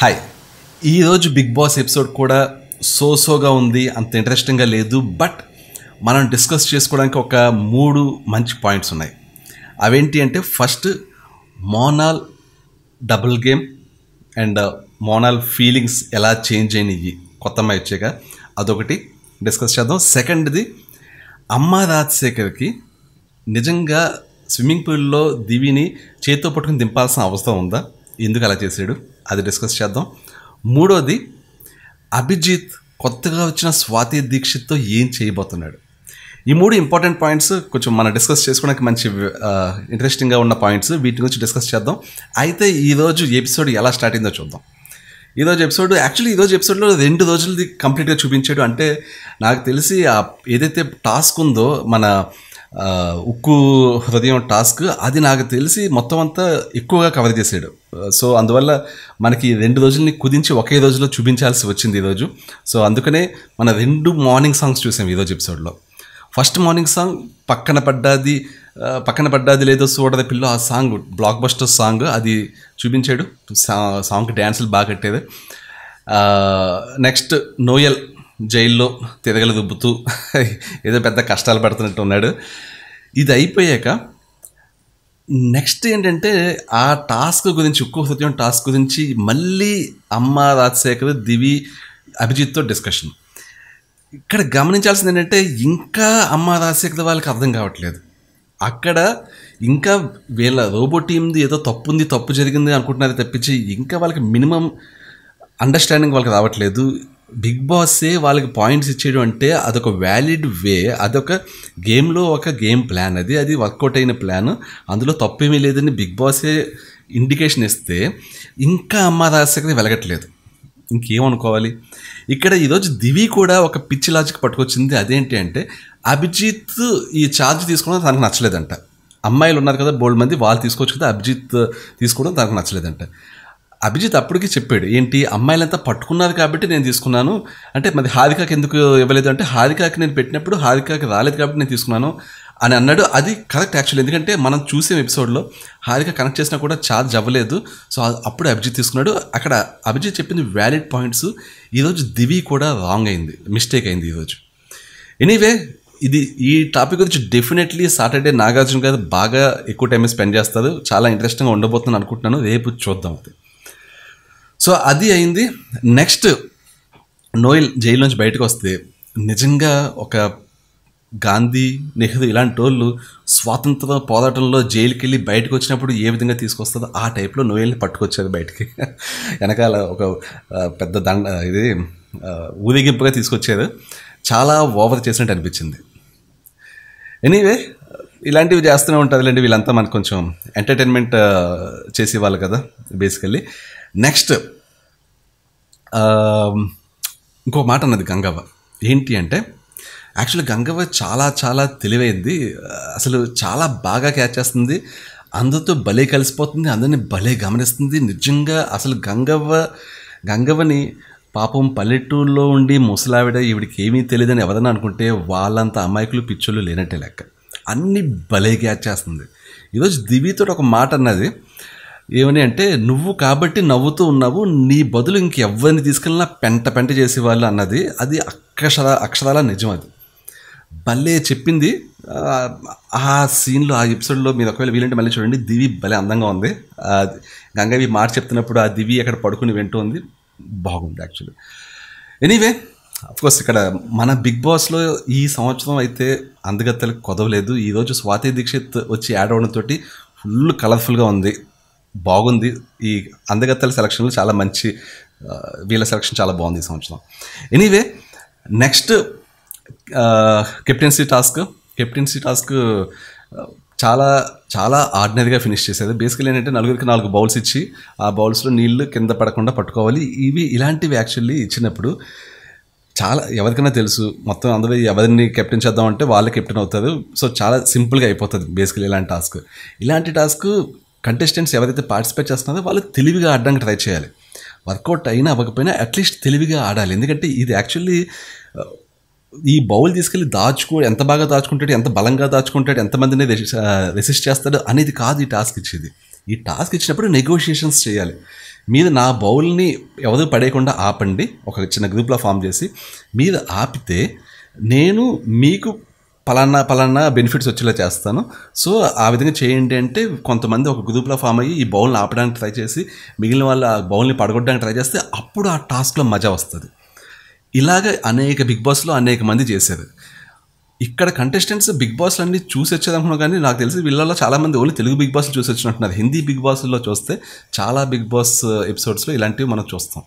hi ఈరోజు Bigg Boss episode కూడా so సోగా ఉంది అంత ఇంట్రెస్టింగ్గా లేదు బట్ మనం డిస్కస్ చేసుకోవడానికి ఒక మూడు మంచి పాయింట్స్ ఉన్నాయి అవేంటి అంటే first Monal double game and Monal feelings ఎలా చేంజ్ అయినాయి కొత్త అమ్మాయి వచ్చాక అదొకటి డిస్కస్ చేద్దాం సెకండ్ది అమ్మ రాజశేఖర్కి నిజంగా స్విమ్మింగ్ పూల్లో దివిని చేతితో పట్టుకుని దింపాల్సిన అవసరం ఉందా ఎందుకు అలా చేశాడు అది డిస్కస్ చేద్దాం మూడోది అభిజిత్ కొత్తగా వచ్చిన స్వాతి దీక్షిత్తో ఏం చేయబోతున్నాడు ఈ మూడు ఇంపార్టెంట్ పాయింట్స్ కొంచెం మనం డిస్కస్ చేసుకోవడానికి మంచి ఇంట్రెస్టింగ్గా ఉన్న పాయింట్స్ వీటి గురించి డిస్కస్ చేద్దాం అయితే ఈరోజు ఎపిసోడ్ ఎలా స్టార్ట్ అయిందో చూద్దాం ఈరోజు ఎపిసోడ్ యాక్చువల్లీ ఈరోజు ఎపిసోడ్లో రెండు రోజులది కంప్లీట్గా చూపించాడు అంటే నాకు తెలిసి ఏదైతే టాస్క్ ఉందో మన ఉక్కు హృదయం టాస్క్ అది నాకు తెలిసి మొత్తం అంతా ఎక్కువగా కవర్ చేసాడు సో అందువల్ల మనకి రెండు రోజుల్ని కుదించి ఒకే రోజులో చూపించాల్సి వచ్చింది ఈరోజు సో అందుకనే మన రెండు మార్నింగ్ సాంగ్స్ చూసాం ఈరోజు ఎపిసోడ్లో ఫస్ట్ మార్నింగ్ సాంగ్ పక్కన పడ్డాది పక్కన పడ్డాది లేదో చూడద పిల్ల ఆ సాంగ్ బ్లాక్ బస్టర్ సాంగ్ అది చూపించాడు సాంగ్కి డ్యాన్సులు బాగా కట్టేది నెక్స్ట్ నోయల్ జైల్లో తిరగలు దుబ్బుతూ ఏదో పెద్ద కష్టాలు పడుతున్నట్టు ఉన్నాడు ఇది అయిపోయాక నెక్స్ట్ ఏంటంటే ఆ టాస్క్ గురించి ఉక్కు సత్యం టాస్క్ గురించి మళ్ళీ అమ్మ రాజశేఖర్ దివి అభిజిత్తో డిస్కషన్ ఇక్కడ గమనించాల్సింది ఏంటంటే ఇంకా అమ్మ రాజశేఖర్ వాళ్ళకి అర్థం కావట్లేదు అక్కడ ఇంకా వీళ్ళ రోబో టీంది ఏదో తప్పు ఉంది తప్పు జరిగింది అనుకుంటున్నారు తప్పించి ఇంకా వాళ్ళకి మినిమం అండర్స్టాండింగ్ వాళ్ళకి రావట్లేదు బిగ్ బాసే వాళ్ళకి పాయింట్స్ ఇచ్చేయడం అంటే అదొక వ్యాలిడ్ వే అదొక గేమ్లో ఒక గేమ్ ప్లాన్ అది అది వర్కౌట్ అయిన ప్లాన్ అందులో తప్పేమీ లేదని బిగ్ బాసే ఇండికేషన్ ఇస్తే ఇంకా అమ్మ వెలగట్లేదు ఇంకేమనుకోవాలి ఇక్కడ ఈరోజు దివి కూడా ఒక పిచ్చి లాజిక్ పట్టుకొచ్చింది అదేంటి అంటే అభిజిత్ ఈ ఛార్జ్ తీసుకోవడం తనకు నచ్చలేదంట అమ్మాయిలు ఉన్నారు కదా బోల్డ్ మంది వాళ్ళు తీసుకోవచ్చు కదా అభిజిత్ తీసుకోవడం తనకు నచ్చలేదంట అభిజిత్ అప్పటికి చెప్పాడు ఏంటి అమ్మాయిలంతా పట్టుకున్నారు కాబట్టి నేను తీసుకున్నాను అంటే మరి హారికకి ఎందుకు ఇవ్వలేదు అంటే హారికాకి నేను పెట్టినప్పుడు హారికకి రాలేదు కాబట్టి నేను తీసుకున్నాను అని అన్నాడు అది కరెక్ట్ యాక్చువల్ ఎందుకంటే మనం చూసే ఎపిసోడ్లో హారిక కనెక్ట్ చేసినా కూడా ఛార్జ్ అవ్వలేదు సో అప్పుడు అభిజిత్ తీసుకున్నాడు అక్కడ అభిజిత్ చెప్పింది వ్యాలిడ్ పాయింట్స్ ఈరోజు దివి కూడా రాంగ్ అయింది మిస్టేక్ అయింది ఈరోజు ఎనీవే ఇది ఈ టాపిక్ గురించి డెఫినెట్లీ సాటర్డే నాగార్జున గారు బాగా ఎక్కువ టైం స్పెండ్ చేస్తారు చాలా ఇంట్రెస్టింగ్గా ఉండబోతుందని అనుకుంటున్నాను రేపు చూద్దాం అది సో అది అయింది నెక్స్ట్ జైలు నుంచి బయటకు వస్తే నిజంగా ఒక గాంధీ నెహ్రూ ఇలాంటి వాళ్ళు స్వాతంత్ర పోరాటంలో జైలుకి వెళ్ళి బయటకు వచ్చినప్పుడు ఏ విధంగా తీసుకొస్తుందో ఆ టైప్లో నోయల్ని పట్టుకొచ్చారు బయటికి వెనకాల ఒక పెద్ద దండ ఇది ఊరేగింపుగా తీసుకొచ్చారు చాలా ఓవర్ చేసినట్టు అనిపించింది ఎనీవే ఇలాంటివి చేస్తూనే ఉంటుంది ఇలాంటి వీళ్ళంతా మనకు కొంచెం ఎంటర్టైన్మెంట్ చేసేవాళ్ళు కదా బేసికల్లీ నెక్స్ట్ ఇంకో మాట అన్నది గంగవ్వ ఏంటి అంటే యాక్చువల్లీ గంగవ్వ చాలా చాలా తెలివైంది అసలు చాలా బాగా క్యాచ్ చేస్తుంది అందరితో భలే కలిసిపోతుంది అందరిని భలే గమనిస్తుంది నిజంగా అసలు గంగవ్వ గంగవ్వని పాపం పల్లెటూరులో ఉండి ముసలావిడ ఈవిడికి ఏమీ తెలియదని ఎవరన్నా అనుకుంటే వాళ్ళంత అమాయకులు పిచ్చోళ్ళు లేనట్టే లెక్క అన్నీ భలే క్యాచ్ చేస్తుంది ఈరోజు దివితో ఒక మాట అన్నది ఏమని అంటే నువ్వు కాబట్టి నవ్వుతూ ఉన్నావు నీ బదులు ఇంకెవ్వరిని తీసుకెళ్ళినా పెంట పెంట చేసేవాళ్ళు అన్నది అది అక్షర అక్షరాల నిజం అది భలే చెప్పింది ఆ సీన్లో ఆ ఎపిసోడ్లో మీరు ఒకవేళ వీలంటే మళ్ళీ చూడండి దివి భలే అందంగా ఉంది గంగవి మాట చెప్తున్నప్పుడు ఆ దివి అక్కడ పడుకుని వింటూ ఉంది బాగుంది యాక్చువల్లీ ఎనీవే అఫ్కోర్స్ ఇక్కడ మన బిగ్ బాస్లో ఈ సంవత్సరం అయితే అందగత్తలకు కొదవలేదు ఈరోజు స్వాతి దీక్షిత్ వచ్చి యాడ్ అవడంతో ఫుల్ కలర్ఫుల్గా ఉంది బాగుంది ఈ అందగత్తల సెలక్షన్లు చాలా మంచి వీళ్ళ సెలక్షన్ చాలా బాగుంది ఈ సంవత్సరం anyway next captaincy task captaincy task చాలా చాలా ఆర్డినరీగా ఫినిష్ చేసేది బేసికలీ ఏంటంటే నలుగురికి నాలుగు బౌల్స్ ఇచ్చి ఆ బౌల్స్లో నీళ్లు కింద పడకుండా పట్టుకోవాలి ఇవి ఇలాంటివి యాక్చువల్లీ ఇచ్చినప్పుడు చాలా ఎవరికైనా తెలుసు మొత్తం అందరూ ఎవరిని కెప్టెన్ చేద్దామంటే వాళ్ళే కెప్టెన్ అవుతారు సో చాలా సింపుల్గా అయిపోతుంది బేసికలీ ఇలాంటి టాస్క్ ఇలాంటి టాస్క్ కంటెస్టెంట్స్ ఎవరైతే పార్టిసిపేట్ చేస్తున్నారో వాళ్ళు తెలివిగా ఆడడానికి ట్రై చేయాలి వర్కౌట్ అయినా అవ్వకపోయినా అట్లీస్ట్ తెలివిగా ఆడాలి ఎందుకంటే ఇది యాక్చువల్లీ ఈ బౌల్ తీసుకెళ్ళి దాచుకో ఎంత బాగా దాచుకుంటాడు ఎంత బలంగా దాచుకుంటాడు ఎంతమందిని రెసిస్ట్ చేస్తాడు అనేది కాదు ఈ టాస్క్ ఇచ్చేది ఈ టాస్క్ ఇచ్చినప్పుడు నెగోషియేషన్స్ చేయాలి మీరు నా బౌల్ని ఎవరు పడేయకుండా ఆపండి ఒక చిన్న గ్రూప్లో ఫామ్ చేసి మీరు ఆపితే నేను మీకు పలానా పలానా బెనిఫిట్స్ వచ్చేలా చేస్తాను సో ఆ విధంగా చేయండి అంటే కొంతమంది ఒక గ్రూప్లో ఫామ్ అయ్యి ఈ బౌల్ని ఆపడానికి ట్రై చేసి మిగిలిన వాళ్ళు ఆ బౌల్ని పడగొట్టడానికి ట్రై చేస్తే అప్పుడు ఆ టాస్క్లో మజా వస్తుంది ఇలాగ అనేక బిగ్ బాస్లో అనేక మంది చేశారు ఇక్కడ కంటెస్టెంట్స్ బిగ్ బాస్లు అన్ని చూసి వచ్చేదనుకున్నాను కానీ నాకు తెలిసి వీళ్ళలో చాలామంది ఓన్లీ తెలుగు బిగ్ బాస్లు చూసి వచ్చినట్టున్నారు హిందీ బిగ్ బాస్లో చూస్తే చాలా బిగ్ బాస్ ఎపిసోడ్స్లో ఇలాంటివి మనం చూస్తాం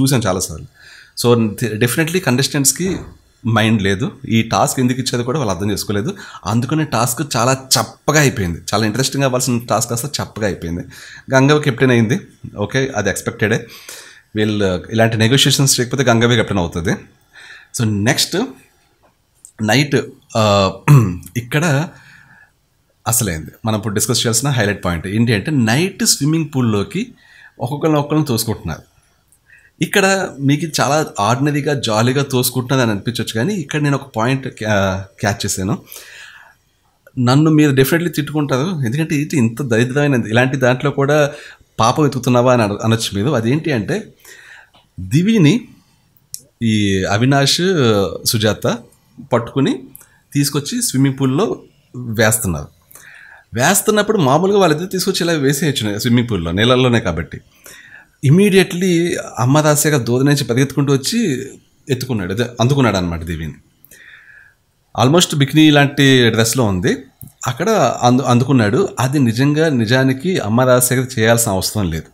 చూసాం చాలాసార్లు సో డెఫినెట్లీ కంటెస్టెంట్స్కి మైండ్ లేదు ఈ టాస్క్ ఎందుకు ఇచ్చేది కూడా వాళ్ళు అర్థం చేసుకోలేదు అందుకనే టాస్క్ చాలా చప్పగా అయిపోయింది చాలా ఇంట్రెస్టింగ్ అవ్వాల్సిన టాస్క్ కాస్త చప్పగా అయిపోయింది గంగవ కెప్టెన్ అయింది ఓకే అది ఎక్స్పెక్టెడే వీళ్ళు ఇలాంటి నెగోషియేషన్స్ లేకపోతే గంగవే కెప్టెన్ అవుతుంది సో నెక్స్ట్ నైట్ ఇక్కడ అసలైంది మనం ఇప్పుడు డిస్కస్ చేయాల్సిన హైలైట్ పాయింట్ ఏంటి అంటే నైట్ స్విమ్మింగ్ పూల్లోకి ఒక్కొక్కరిని ఒక్కరిని చూసుకుంటున్నారు ఇక్కడ మీకు చాలా ఆర్డినరీగా జాలీగా తోసుకుంటున్నది అని అనిపించవచ్చు కానీ ఇక్కడ నేను ఒక పాయింట్ క్యాచ్ చేశాను నన్ను మీరు డెఫినెట్లీ తిట్టుకుంటారు ఎందుకంటే ఇది ఇంత దరిద్రమైనది ఇలాంటి దాంట్లో కూడా పాప వెతుకుతున్నావా అని అనొచ్చు మీరు అదేంటి అంటే దివిని ఈ అవినాష్ సుజాత పట్టుకుని తీసుకొచ్చి స్విమ్మింగ్ పూల్లో వేస్తున్నారు వేస్తున్నప్పుడు మామూలుగా వాళ్ళిద్దరు తీసుకొచ్చి ఇలా వేసేయచ్చు స్విమ్మింగ్ పూల్లో నీళ్ళల్లోనే కాబట్టి ఇమీడియట్లీ అమ్మ దాస్యగా దూద నుంచి పరిగెత్తుకుంటూ వచ్చి ఎత్తుకున్నాడు అదే అందుకున్నాడు అనమాట దేవిని ఆల్మోస్ట్ బిక్నీ లాంటి డ్రెస్లో ఉంది అక్కడ అందు అందుకున్నాడు అది నిజంగా నిజానికి అమ్మ రాజశేఖర్ చేయాల్సిన అవసరం లేదు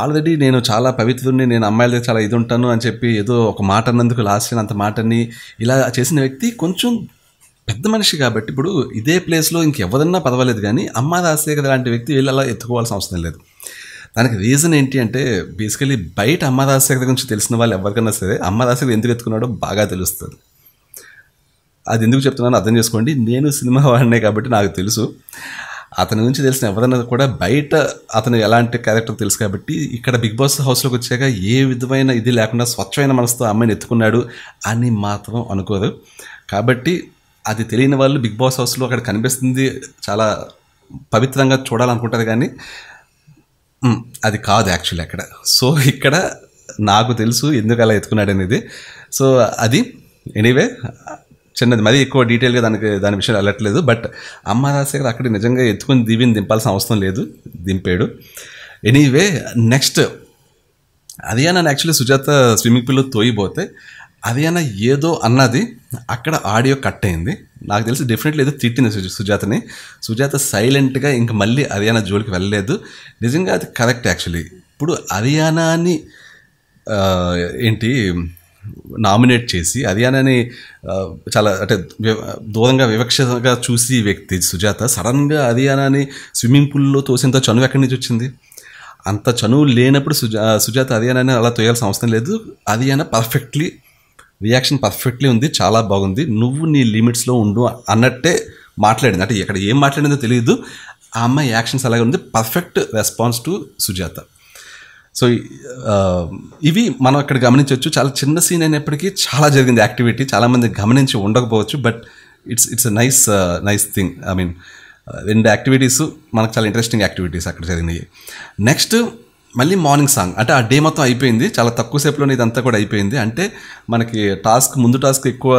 ఆల్రెడీ నేను చాలా పవిత్రుడిని నేను అమ్మాయిల చాలా ఇది ఉంటాను అని చెప్పి ఏదో ఒక మాట అన్నందుకు లాస్ట్ అంత మాటని ఇలా చేసిన వ్యక్తి కొంచెం పెద్ద మనిషి కాబట్టి ఇప్పుడు ఇదే ప్లేస్లో ఇంకెవరన్నా పర్వాలేదు కానీ అమ్మ రాజశేఖర్ లాంటి వ్యక్తి వీళ్ళు అలా ఎత్తుకోవాల్సిన అవసరం లేదు దానికి రీజన్ ఏంటి అంటే బేసికలీ బయట అమ్మదాసరి గురించి తెలిసిన వాళ్ళు ఎవరికైనా సరే అమ్మదాసరి ఎందుకు ఎత్తుకున్నాడో బాగా తెలుస్తుంది అది ఎందుకు చెప్తున్నానో అర్థం చేసుకోండి నేను సినిమా వాడినే కాబట్టి నాకు తెలుసు అతని గురించి తెలిసిన ఎవరైనా కూడా బయట అతను ఎలాంటి క్యారెక్టర్ తెలుసు కాబట్టి ఇక్కడ బిగ్ బాస్ హౌస్లోకి వచ్చాక ఏ విధమైన ఇది లేకుండా స్వచ్ఛమైన మనసుతో అమ్మాయిని ఎత్తుకున్నాడు అని మాత్రం అనుకోరు కాబట్టి అది తెలియని వాళ్ళు బిగ్ బాస్ హౌస్లో అక్కడ కనిపిస్తుంది చాలా పవిత్రంగా చూడాలనుకుంటారు కానీ అది కాదు యాక్చువల్లీ అక్కడ సో ఇక్కడ నాకు తెలుసు ఎందుకు అలా ఎత్తుకున్నాడు అనేది సో అది ఎనీవే చిన్నది మరీ ఎక్కువ డీటెయిల్గా దానికి దాని విషయాలు వెళ్ళట్లేదు బట్ అమ్మ కదా అక్కడ నిజంగా ఎత్తుకుని దీవిని దింపాల్సిన అవసరం లేదు దింపాడు ఎనీవే నెక్స్ట్ అదే నన్ను యాక్చువల్లీ సుజాత స్విమ్మింగ్ పూల్లో తోయిపోతే అదేనా ఏదో అన్నది అక్కడ ఆడియో కట్ అయింది నాకు తెలిసి డెఫినెట్లీ ఏదో తిట్టింది సుజాతని సుజాత సైలెంట్గా ఇంక మళ్ళీ అరియానా జోలికి వెళ్ళలేదు నిజంగా అది కరెక్ట్ యాక్చువల్లీ ఇప్పుడు అరియానాని ఏంటి నామినేట్ చేసి అరియానాని చాలా అంటే దూరంగా వివక్షగా చూసి వ్యక్తి సుజాత సడన్గా అరియానాని స్విమ్మింగ్ పూల్లో తోసేంత చనువు ఎక్కడి నుంచి వచ్చింది అంత చనువు లేనప్పుడు సుజా సుజాత అరియానాని అలా తోయాల్సిన అవసరం లేదు అరియానా పర్ఫెక్ట్లీ రియాక్షన్ పర్ఫెక్ట్లీ ఉంది చాలా బాగుంది నువ్వు నీ లిమిట్స్లో ఉండు అన్నట్టే మాట్లాడింది అంటే ఇక్కడ ఏం మాట్లాడిందో తెలియదు ఆ అమ్మాయి యాక్షన్స్ అలాగే ఉంది perfect response to Sujatha so ఇవి మనం అక్కడ గమనించవచ్చు చాలా చిన్న సీన్ అయినప్పటికీ చాలా జరిగింది యాక్టివిటీ చాలామంది గమనించి ఉండకపోవచ్చు but it's it's a nice nice thing I mean రెండు యాక్టివిటీస్ మనకు చాలా ఇంట్రెస్టింగ్ యాక్టివిటీస్ అక్కడ జరిగినాయి నెక్స్ట్ మళ్ళీ మార్నింగ్ సాంగ్ అంటే ఆ డే మొత్తం అయిపోయింది చాలా తక్కువ సేపులోనే ఇదంతా కూడా అయిపోయింది అంటే మనకి టాస్క్ ముందు టాస్క్ ఎక్కువ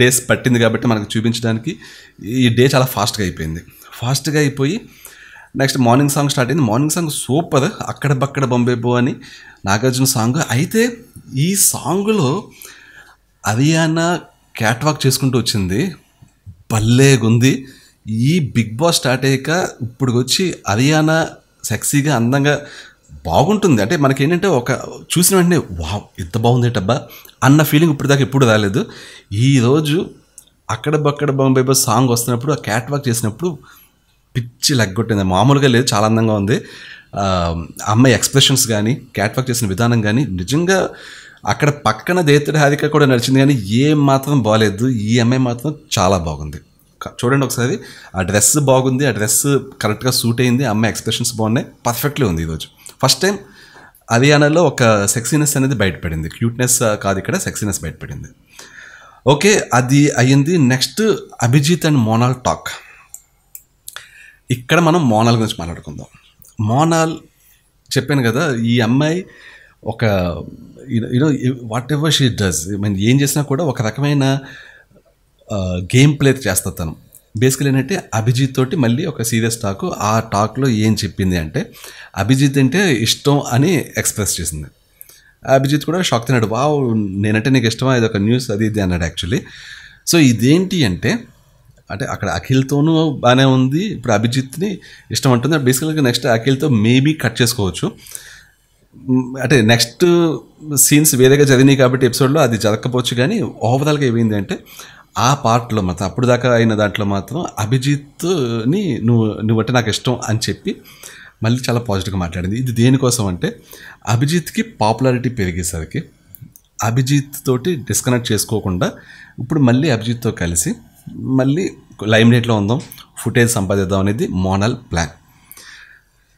డేస్ పట్టింది కాబట్టి మనకు చూపించడానికి ఈ డే చాలా ఫాస్ట్గా అయిపోయింది ఫాస్ట్గా అయిపోయి నెక్స్ట్ మార్నింగ్ సాంగ్ స్టార్ట్ అయింది మార్నింగ్ సాంగ్ సూపర్ అక్కడ బక్కడ బొంబేబో అని నాగార్జున సాంగ్ అయితే ఈ సాంగ్లో అరియానా క్యాట్వాక్ చేసుకుంటూ వచ్చింది భలేగుంది ఈ బిగ్ బాస్ స్టార్ట్ అయ్యాక ఇప్పుడు వచ్చి అరియానా సెక్సీగా అందంగా బాగుంటుంది అంటే మనకి ఏంటంటే ఒక చూసిన వెంటనే వా ఎంత బాగుంది అబ్బా అన్న ఫీలింగ్ ఇప్పటిదాకా ఎప్పుడు రాలేదు ఈరోజు అక్కడ బక్కడ బొంబాయి బస్ సాంగ్ వస్తున్నప్పుడు ఆ క్యాట్ వాక్ చేసినప్పుడు పిచ్చి లగ్గొట్టింది మామూలుగా లేదు చాలా అందంగా ఉంది అమ్మాయి ఎక్స్ప్రెషన్స్ కానీ క్యాట్ వాక్ చేసిన విధానం కానీ నిజంగా అక్కడ పక్కన దేతడి హారిక కూడా నడిచింది కానీ ఏ మాత్రం బాగాలేదు ఈ అమ్మాయి మాత్రం చాలా బాగుంది చూడండి ఒకసారి ఆ డ్రెస్ బాగుంది ఆ డ్రెస్ కరెక్ట్గా సూట్ అయింది అమ్మాయి ఎక్స్ప్రెషన్స్ బాగున్నాయి పర్ఫెక్ట్లీ ఉంది ఈరోజు ఫస్ట్ టైం అరియానాలో ఒక సెక్సీనెస్ అనేది బయటపడింది క్యూట్నెస్ uh, కాదు ఇక్కడ సెక్సీనెస్ బయటపడింది ఓకే అది అయ్యింది next Abhijeet and Monal talk ఇక్కడ మనం మోనాల్ గురించి మాట్లాడుకుందాం మోనాల్ చెప్పాను కదా ఈ అమ్మాయి ఒక you know whatever she does mean ఏం చేసినా కూడా ఒక రకమైన గేమ్ uh, ప్లే చేస్తా తను బేసికల్ ఏంటంటే అభిజిత్ తోటి మళ్ళీ ఒక సీరియస్ టాక్ ఆ టాక్లో ఏం చెప్పింది అంటే అభిజిత్ అంటే ఇష్టం అని ఎక్స్ప్రెస్ చేసింది అభిజిత్ కూడా షాక్ తిన్నాడు వా నేనంటే నీకు ఇష్టమా ఇది ఒక న్యూస్ అది ఇది అన్నాడు యాక్చువల్లీ సో ఇదేంటి అంటే అంటే అక్కడ అఖిల్తోనూ బాగానే ఉంది ఇప్పుడు అభిజిత్ని ఇష్టం అంటుంది బేసికల్గా నెక్స్ట్ అఖిల్తో మేబీ కట్ చేసుకోవచ్చు అంటే నెక్స్ట్ సీన్స్ వేరేగా జరిగినాయి కాబట్టి ఎపిసోడ్లో అది జరగకపోవచ్చు కానీ ఓవరాల్గా ఏమైంది అంటే ఆ పార్ట్లో మాత్రం అప్పుడు దాకా అయిన దాంట్లో మాత్రం అభిజిత్ని నువ్వు నువ్వంటే నాకు ఇష్టం అని చెప్పి మళ్ళీ చాలా పాజిటివ్గా మాట్లాడింది ఇది దేనికోసం అంటే అభిజిత్కి పాపులారిటీ పెరిగేసరికి అభిజిత్ తోటి డిస్కనెక్ట్ చేసుకోకుండా ఇప్పుడు మళ్ళీ అభిజిత్తో కలిసి మళ్ళీ లైమ్ లైట్లో ఉందాం ఫుటేజ్ సంపాదిద్దాం అనేది మోనల్ ప్లాన్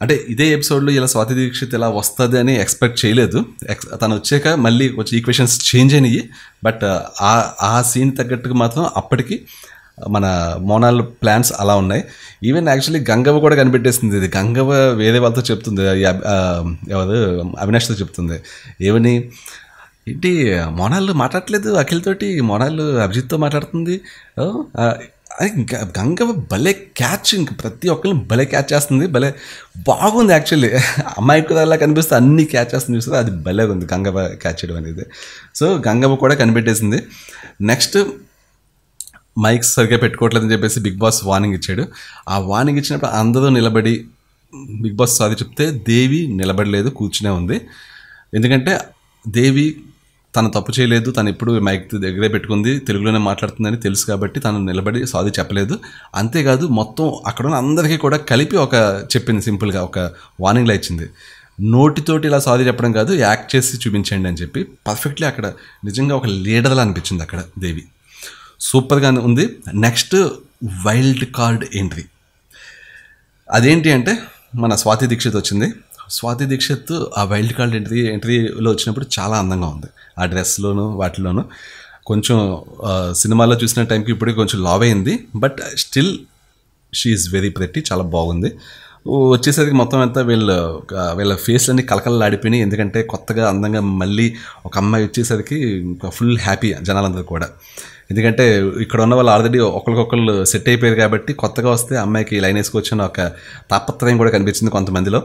అంటే ఇదే ఎపిసోడ్లో ఇలా స్వాతి దీక్షిత్ ఇలా వస్తుంది అని ఎక్స్పెక్ట్ చేయలేదు ఎక్స్ తను వచ్చాక మళ్ళీ కొంచెం ఈక్వేషన్స్ చేంజ్ అయినాయి బట్ ఆ ఆ సీన్ తగ్గట్టుగా మాత్రం అప్పటికి మన మోనాల్ ప్లాన్స్ అలా ఉన్నాయి ఈవెన్ యాక్చువల్లీ గంగవ కూడా కనిపెట్టేసింది ఇది గంగవ వేరే వాళ్ళతో చెప్తుంది ఎవరు అవినాష్తో చెప్తుంది ఏమని ఏంటి మోనాల్ మాట్లాడలేదు తోటి మోనాల్ అభిజిత్తో మాట్లాడుతుంది అది గంగ భలే క్యాచ్ ఇంక ప్రతి ఒక్కరిని భలే క్యాచ్ చేస్తుంది భలే బాగుంది యాక్చువల్లీ కుదరలా కనిపిస్తే అన్ని క్యాచ్ చేస్తుంది చూస్తే అది భలే ఉంది గంగవ క్యాచ్ చేయడం అనేది సో గంగవ కూడా కనిపెట్టేసింది నెక్స్ట్ మైక్ సరిగ్గా పెట్టుకోవట్లేదని చెప్పేసి బిగ్ బాస్ వార్నింగ్ ఇచ్చాడు ఆ వార్నింగ్ ఇచ్చినప్పుడు అందరూ నిలబడి బిగ్ బాస్ అది చెప్తే దేవి నిలబడలేదు కూర్చునే ఉంది ఎందుకంటే దేవి తను తప్పు చేయలేదు తను ఎప్పుడు మైక్ దగ్గరే పెట్టుకుంది తెలుగులోనే మాట్లాడుతుందని తెలుసు కాబట్టి తను నిలబడి సారీ చెప్పలేదు అంతేకాదు మొత్తం అక్కడ ఉన్న అందరికీ కూడా కలిపి ఒక చెప్పింది సింపుల్గా ఒక వార్నింగ్లా ఇచ్చింది నోటితోటి ఇలా సాధి చెప్పడం కాదు యాక్ట్ చేసి చూపించండి అని చెప్పి పర్ఫెక్ట్లీ అక్కడ నిజంగా ఒక లీడర్లా అనిపించింది అక్కడ దేవి సూపర్గా ఉంది నెక్స్ట్ వైల్డ్ కార్డ్ ఎంట్రీ అదేంటి అంటే మన స్వాతి దీక్షిత్ వచ్చింది స్వాతి దీక్షిత్ ఆ వైల్డ్ కార్డ్ ఎంట్రీ ఎంట్రీలో వచ్చినప్పుడు చాలా అందంగా ఉంది ఆ డ్రెస్లోను వాటిలోను కొంచెం సినిమాలో చూసిన టైంకి ఇప్పటికి కొంచెం లావ్ అయింది but still she is very ప్రతి చాలా బాగుంది వచ్చేసరికి మొత్తం అంతా వీళ్ళ వీళ్ళ ఫేస్ అన్ని కలకలలాడిపోయినాయి ఎందుకంటే కొత్తగా అందంగా మళ్ళీ ఒక అమ్మాయి వచ్చేసరికి ఫుల్ హ్యాపీ జనాలందరూ కూడా ఎందుకంటే ఇక్కడ ఉన్న వాళ్ళు ఆల్రెడీ ఒకరికొకళ్ళు సెట్ అయిపోయారు కాబట్టి కొత్తగా వస్తే అమ్మాయికి లైన్ వేసుకోవచ్చు అని ఒక తాపత్రయం కూడా కనిపించింది కొంతమందిలో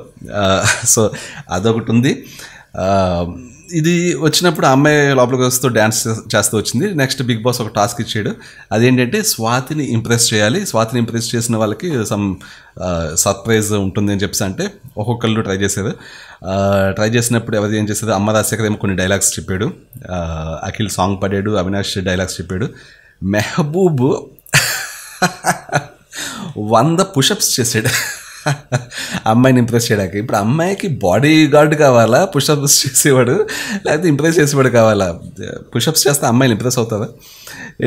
సో అదొకటి ఉంది ఇది వచ్చినప్పుడు అమ్మాయి లోపలికి వస్తూ డ్యాన్స్ చేస్తూ వచ్చింది నెక్స్ట్ బిగ్ బాస్ ఒక టాస్క్ ఇచ్చాడు అదేంటంటే స్వాతిని ఇంప్రెస్ చేయాలి స్వాతిని ఇంప్రెస్ చేసిన వాళ్ళకి సమ్ సర్ప్రైజ్ ఉంటుంది అని చెప్పేసి అంటే ఒక్కొక్కళ్ళు ట్రై చేశారు ట్రై చేసినప్పుడు ఎవరు ఏం చేసేది అమ్మ రాజశేఖర్ ఏమో కొన్ని డైలాగ్స్ చెప్పాడు అఖిల్ సాంగ్ పాడాడు అవినాష్ డైలాగ్స్ చెప్పాడు మెహబూబ్ వంద పుషప్స్ చేశాడు అమ్మాయిని ఇంప్రెస్ చేయడానికి ఇప్పుడు అమ్మాయికి బాడీ గార్డ్ కావాలా పుషప్స్ చేసేవాడు లేకపోతే ఇంప్రెస్ చేసేవాడు కావాలా పుషప్స్ చేస్తే అమ్మాయిని ఇంప్రెస్ అవుతుందా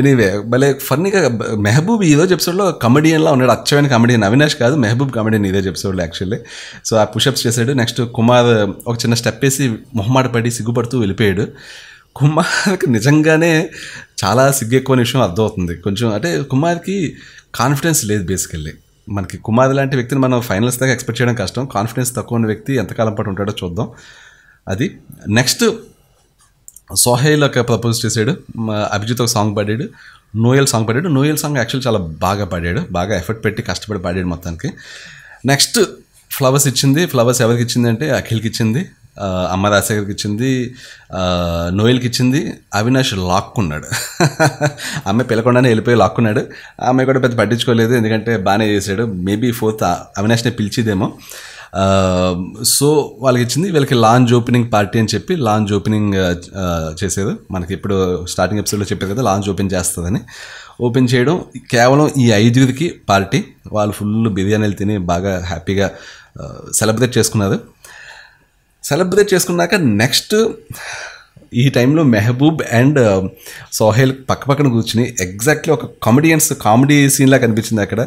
ఎనీవే భలే ఫన్నీగా మెహబూబ్ ఈరోజు ఎపిసోడ్లో కమెడియన్లా ఉన్నాడు అచ్చమైన కమెడియన్ అవినాష్ కాదు మెహబూబ్ కమెడియన్ ఈరోజు ఎపిసోడ్లో యాక్చువల్లీ సో ఆ పుషప్స్ చేశాడు నెక్స్ట్ కుమార్ ఒక చిన్న స్టెప్ వేసి మొహమాట పడి సిగ్గుపడుతూ వెళ్ళిపోయాడు కుమార్కి నిజంగానే చాలా సిగ్గు ఎక్కువ విషయం అర్థమవుతుంది కొంచెం అంటే కుమార్కి కాన్ఫిడెన్స్ లేదు బేసికల్లీ మనకి కుమార్ లాంటి వ్యక్తిని మనం ఫైనల్స్ దాకా ఎక్స్పెక్ట్ చేయడం కష్టం కాన్ఫిడెన్స్ తక్కువ ఉన్న వ్యక్తి ఎంతకాలం పాటు ఉంటాడో చూద్దాం అది నెక్స్ట్ సోహైల్ ఒక ప్రపోజ్ చేశాడు అభిజిత్ ఒక సాంగ్ పాడాడు నోయల్ సాంగ్ పాడాడు నోయల్ సాంగ్ యాక్చువల్ చాలా బాగా పాడాడు బాగా ఎఫర్ట్ పెట్టి కష్టపడి పాడాడు మొత్తానికి నెక్స్ట్ ఫ్లవర్స్ ఇచ్చింది ఫ్లవర్స్ ఎవరికి ఇచ్చింది అంటే అఖిల్కి ఇచ్చింది అమ్మ రాజశేఖర్కి ఇచ్చింది నోయల్కి ఇచ్చింది అవినాష్ లాక్కున్నాడు ఆమె పిలకుండానే వెళ్ళిపోయి లాక్కున్నాడు ఆమె కూడా పెద్ద పట్టించుకోలేదు ఎందుకంటే బాగానే చేశాడు మేబీ ఫోర్త్ అవినాష్నే పిలిచిదేమో సో వాళ్ళకి ఇచ్చింది వీళ్ళకి లాంజ్ ఓపెనింగ్ పార్టీ అని చెప్పి లాంజ్ ఓపెనింగ్ చేసేది మనకి ఇప్పుడు స్టార్టింగ్ ఎపిసోడ్లో చెప్పేది కదా లాంజ్ ఓపెన్ చేస్తుందని ఓపెన్ చేయడం కేవలం ఈ ఐదుగురికి పార్టీ వాళ్ళు ఫుల్ బిర్యానీలు తిని బాగా హ్యాపీగా సెలబ్రేట్ చేసుకున్నారు సెలబ్రేట్ చేసుకున్నాక నెక్స్ట్ ఈ టైంలో మెహబూబ్ అండ్ సోహెల్ పక్క పక్కన కూర్చుని ఎగ్జాక్ట్లీ ఒక కామెడియన్స్ కామెడీ సీన్లా కనిపించింది అక్కడ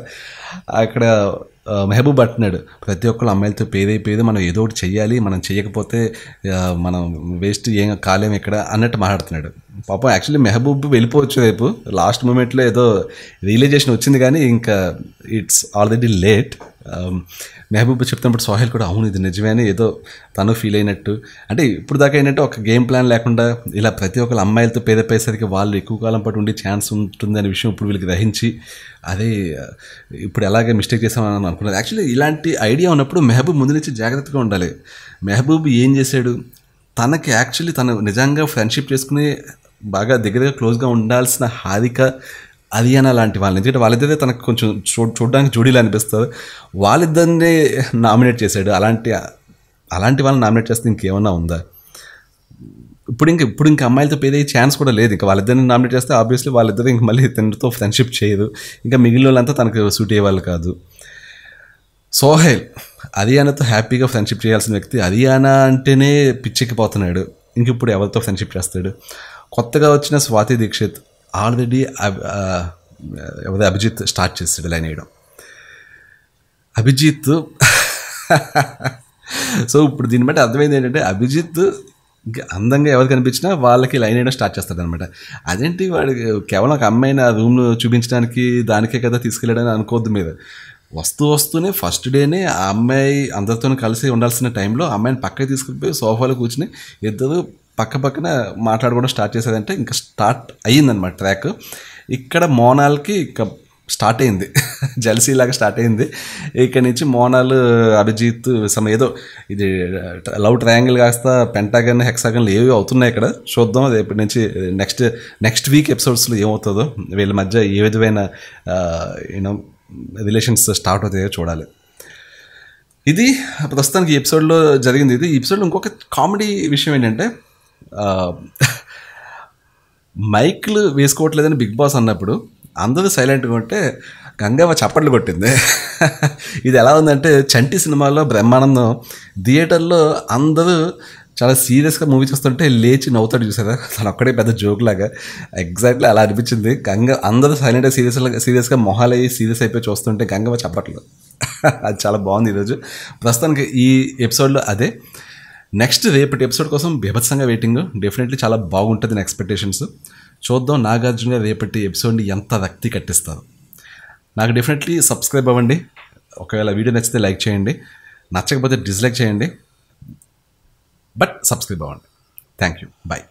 అక్కడ మెహబూబ్ అంటున్నాడు ప్రతి ఒక్కరు అమ్మాయిలతో పేదై పేద మనం ఏదో ఒకటి చెయ్యాలి మనం చేయకపోతే మనం వేస్ట్ ఏం కాలేం ఇక్కడ అన్నట్టు మాట్లాడుతున్నాడు పాప యాక్చువల్లీ మెహబూబ్ వెళ్ళిపోవచ్చు రేపు లాస్ట్ మూమెంట్లో ఏదో రియలైజేషన్ వచ్చింది కానీ ఇంకా it's already late um, Mehaboob చెప్తున్నప్పుడు సోహెల్ కూడా అవును ఇది నిజమే అని ఏదో తను ఫీల్ అయినట్టు అంటే ఇప్పుడు దాకా ఏంటంటే ఒక గేమ్ ప్లాన్ లేకుండా ఇలా ప్రతి ఒక్కరు అమ్మాయిలతో పేసరికి వాళ్ళు ఎక్కువ కాలం పాటు ఉండే ఛాన్స్ ఉంటుంది అనే విషయం ఇప్పుడు వీళ్ళకి గ్రహించి అదే ఇప్పుడు ఎలాగే మిస్టేక్ చేసామని అనుకున్నారు యాక్చువల్లీ ఇలాంటి ఐడియా ఉన్నప్పుడు మెహబూబ్ ముందు నుంచి జాగ్రత్తగా ఉండాలి మెహబూబ్ ఏం చేశాడు తనకి యాక్చువల్లీ తను నిజంగా ఫ్రెండ్షిప్ చేసుకునే బాగా దగ్గర క్లోజ్గా ఉండాల్సిన హారిక అని లాంటి వాళ్ళని ఎందుకంటే వాళ్ళిద్దరే తనకు కొంచెం చూ చూడడానికి జోడీలు అనిపిస్తారు వాళ్ళిద్దరినే నామినేట్ చేశాడు అలాంటి అలాంటి వాళ్ళని నామినేట్ చేస్తే ఇంకేమన్నా ఉందా ఇప్పుడు ఇంక ఇప్పుడు ఇంకా అమ్మాయిలతో పేరే ఛాన్స్ కూడా లేదు ఇంకా వాళ్ళిద్దరిని నామినేట్ చేస్తే ఆబ్వియస్లీ వాళ్ళిద్దరు ఇంక మళ్ళీ తనతో ఫ్రెండ్షిప్ చేయదు ఇంకా మిగిలిన వాళ్ళంతా తనకు సూట్ అయ్యేవాళ్ళు కాదు సోహెల్ అరియానాతో హ్యాపీగా ఫ్రెండ్షిప్ చేయాల్సిన వ్యక్తి అరియానా అంటేనే పిచ్చెక్కిపోతున్నాడు ఇంక ఇప్పుడు ఎవరితో ఫ్రెండ్షిప్ చేస్తాడు కొత్తగా వచ్చిన స్వాతి దీక్షిత్ ఆల్రెడీ అభిజిత్ స్టార్ట్ చేసాడు లైన్ వేయడం అభిజిత్ సో ఇప్పుడు దీన్ని బట్టి అర్థమైంది ఏంటంటే అభిజిత్ అందంగా ఎవరు కనిపించినా వాళ్ళకి లైన్ వేయడం స్టార్ట్ చేస్తాడు అనమాట అదేంటి వాడు కేవలం ఒక అమ్మాయిని ఆ రూమ్ను చూపించడానికి దానికే కదా తీసుకెళ్ళాడని అనుకోవద్దు మీద వస్తూ వస్తూనే ఫస్ట్ డేనే ఆ అమ్మాయి అందరితో కలిసి ఉండాల్సిన టైంలో అమ్మాయిని పక్కకి తీసుకుపోయి సోఫాలో కూర్చుని ఇద్దరు పక్క పక్కన మాట్లాడుకోవడం స్టార్ట్ చేసేదంటే ఇంకా స్టార్ట్ అయ్యిందనమాట ట్రాక్ ఇక్కడ మోనాల్కి ఇంకా స్టార్ట్ అయింది జలసీలాగా స్టార్ట్ అయింది ఇక్కడ నుంచి మోనాల్ అభిజిత్ సమ ఏదో ఇది లవ్ ట్రయాంగిల్ కాస్త పెంటాగన్ హెక్సాగన్లు ఏవి అవుతున్నాయి ఇక్కడ చూద్దాం అది ఎప్పటి నుంచి నెక్స్ట్ నెక్స్ట్ వీక్ ఎపిసోడ్స్లో ఏమవుతుందో వీళ్ళ మధ్య ఏ విధమైన యూనో రిలేషన్స్ స్టార్ట్ అవుతాయో చూడాలి ఇది ప్రస్తుతానికి ఈ ఎపిసోడ్లో జరిగింది ఇది ఈ ఎపిసోడ్లో ఇంకొక కామెడీ విషయం ఏంటంటే మైక్లు వేసుకోవట్లేదని బిగ్ బాస్ అన్నప్పుడు అందరూ సైలెంట్గా ఉంటే గంగవ్వ చప్పట్లు కొట్టింది ఇది ఎలా ఉందంటే చంటి సినిమాలో బ్రహ్మానందం థియేటర్లో అందరూ చాలా సీరియస్గా మూవీ చూస్తుంటే లేచి నవ్వుతాడు చూసారా తను ఒక్కడే పెద్ద జోక్ లాగా ఎగ్జాక్ట్లీ అలా అనిపించింది గంగ అందరూ సైలెంట్గా సీరియస్ సీరియస్గా మొహాలు అయ్యి సీరియస్ అయిపోయి చూస్తుంటే గంగమ్మ చప్పట్లు అది చాలా బాగుంది ఈరోజు ప్రస్తుతానికి ఈ ఎపిసోడ్లో అదే నెక్స్ట్ రేపటి ఎపిసోడ్ కోసం బీభత్సంగా వెయిటింగ్ డెఫినెట్లీ చాలా బాగుంటుంది ఎక్స్పెక్టేషన్స్ చూద్దాం నాగార్జున గారు రేపటి ఎపిసోడ్ని ఎంత రక్తి కట్టిస్తారు నాకు డెఫినెట్లీ సబ్స్క్రైబ్ అవ్వండి ఒకవేళ వీడియో నచ్చితే లైక్ చేయండి నచ్చకపోతే డిస్లైక్ చేయండి బట్ సబ్స్క్రైబ్ అవ్వండి థ్యాంక్ యూ బాయ్